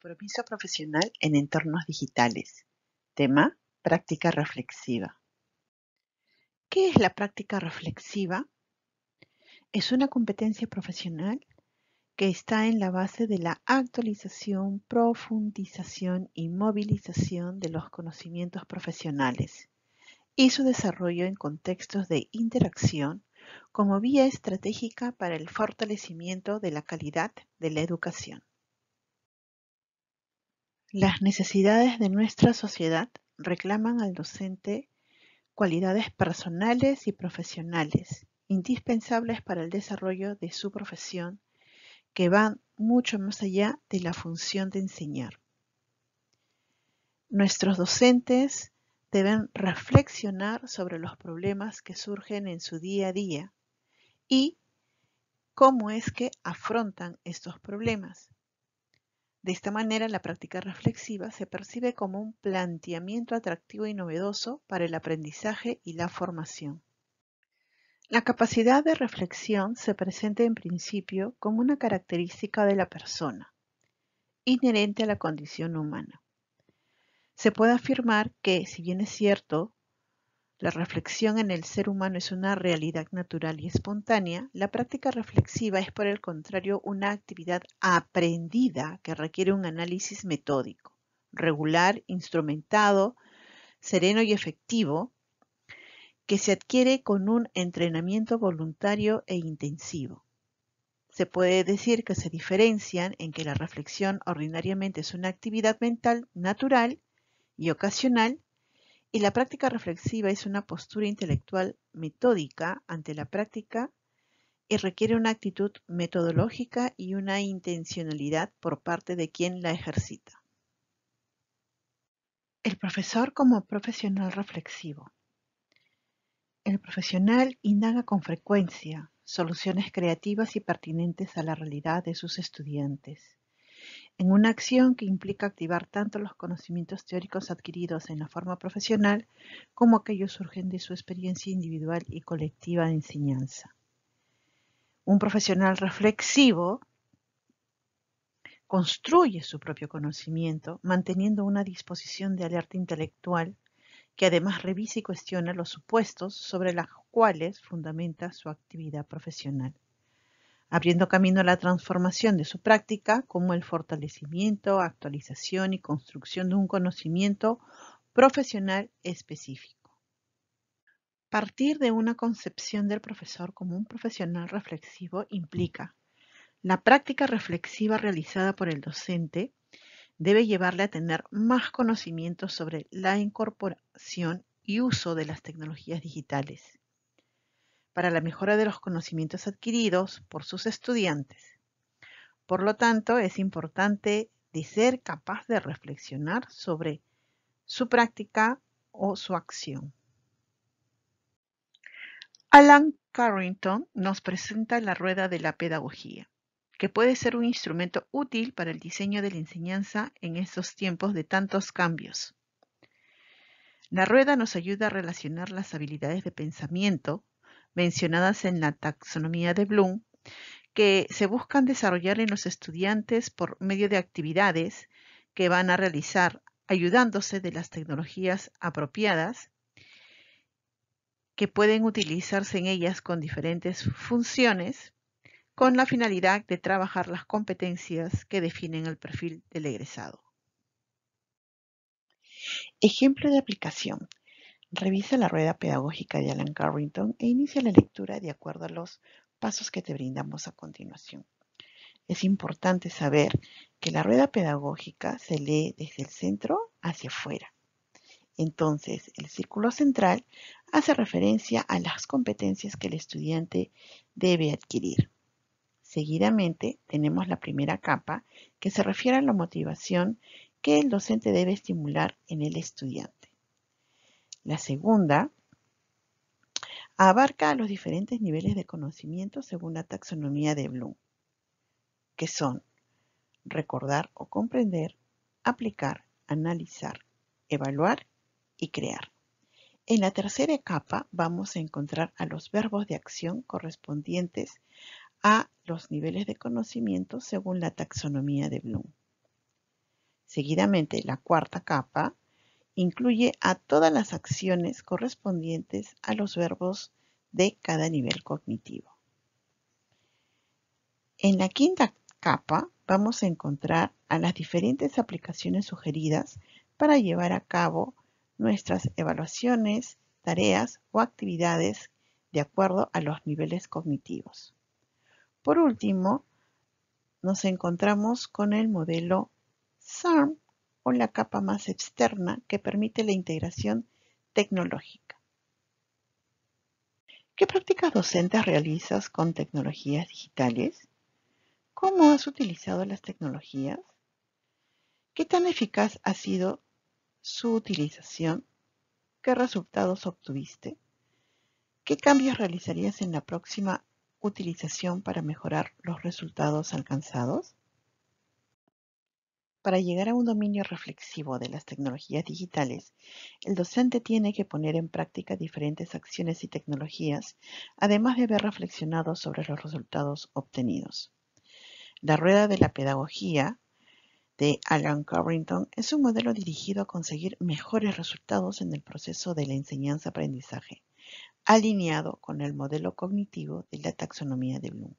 Compromiso profesional en entornos digitales. Tema, práctica reflexiva. ¿Qué es la práctica reflexiva? Es una competencia profesional que está en la base de la actualización, profundización y movilización de los conocimientos profesionales y su desarrollo en contextos de interacción como vía estratégica para el fortalecimiento de la calidad de la educación. Las necesidades de nuestra sociedad reclaman al docente cualidades personales y profesionales indispensables para el desarrollo de su profesión que van mucho más allá de la función de enseñar. Nuestros docentes deben reflexionar sobre los problemas que surgen en su día a día y cómo es que afrontan estos problemas de esta manera, la práctica reflexiva se percibe como un planteamiento atractivo y novedoso para el aprendizaje y la formación. La capacidad de reflexión se presenta en principio como una característica de la persona, inherente a la condición humana. Se puede afirmar que, si bien es cierto, la reflexión en el ser humano es una realidad natural y espontánea. La práctica reflexiva es, por el contrario, una actividad aprendida que requiere un análisis metódico, regular, instrumentado, sereno y efectivo, que se adquiere con un entrenamiento voluntario e intensivo. Se puede decir que se diferencian en que la reflexión ordinariamente es una actividad mental natural y ocasional y la práctica reflexiva es una postura intelectual metódica ante la práctica y requiere una actitud metodológica y una intencionalidad por parte de quien la ejercita. El profesor como profesional reflexivo. El profesional indaga con frecuencia soluciones creativas y pertinentes a la realidad de sus estudiantes en una acción que implica activar tanto los conocimientos teóricos adquiridos en la forma profesional como aquellos surgen de su experiencia individual y colectiva de enseñanza. Un profesional reflexivo construye su propio conocimiento manteniendo una disposición de alerta intelectual que además revisa y cuestiona los supuestos sobre los cuales fundamenta su actividad profesional abriendo camino a la transformación de su práctica como el fortalecimiento, actualización y construcción de un conocimiento profesional específico. Partir de una concepción del profesor como un profesional reflexivo implica la práctica reflexiva realizada por el docente debe llevarle a tener más conocimiento sobre la incorporación y uso de las tecnologías digitales para la mejora de los conocimientos adquiridos por sus estudiantes. Por lo tanto, es importante ser capaz de reflexionar sobre su práctica o su acción. Alan Carrington nos presenta la rueda de la pedagogía, que puede ser un instrumento útil para el diseño de la enseñanza en estos tiempos de tantos cambios. La rueda nos ayuda a relacionar las habilidades de pensamiento, mencionadas en la taxonomía de Bloom, que se buscan desarrollar en los estudiantes por medio de actividades que van a realizar ayudándose de las tecnologías apropiadas que pueden utilizarse en ellas con diferentes funciones con la finalidad de trabajar las competencias que definen el perfil del egresado. Ejemplo de aplicación. Revisa la rueda pedagógica de Alan Carrington e inicia la lectura de acuerdo a los pasos que te brindamos a continuación. Es importante saber que la rueda pedagógica se lee desde el centro hacia afuera. Entonces, el círculo central hace referencia a las competencias que el estudiante debe adquirir. Seguidamente, tenemos la primera capa que se refiere a la motivación que el docente debe estimular en el estudiante. La segunda abarca los diferentes niveles de conocimiento según la taxonomía de Bloom, que son recordar o comprender, aplicar, analizar, evaluar y crear. En la tercera capa vamos a encontrar a los verbos de acción correspondientes a los niveles de conocimiento según la taxonomía de Bloom. Seguidamente, la cuarta capa incluye a todas las acciones correspondientes a los verbos de cada nivel cognitivo. En la quinta capa vamos a encontrar a las diferentes aplicaciones sugeridas para llevar a cabo nuestras evaluaciones, tareas o actividades de acuerdo a los niveles cognitivos. Por último, nos encontramos con el modelo SARM la capa más externa que permite la integración tecnológica. ¿Qué prácticas docentes realizas con tecnologías digitales? ¿Cómo has utilizado las tecnologías? ¿Qué tan eficaz ha sido su utilización? ¿Qué resultados obtuviste? ¿Qué cambios realizarías en la próxima utilización para mejorar los resultados alcanzados? Para llegar a un dominio reflexivo de las tecnologías digitales, el docente tiene que poner en práctica diferentes acciones y tecnologías, además de haber reflexionado sobre los resultados obtenidos. La rueda de la pedagogía de Alan Carrington es un modelo dirigido a conseguir mejores resultados en el proceso de la enseñanza-aprendizaje, alineado con el modelo cognitivo de la taxonomía de Bloom.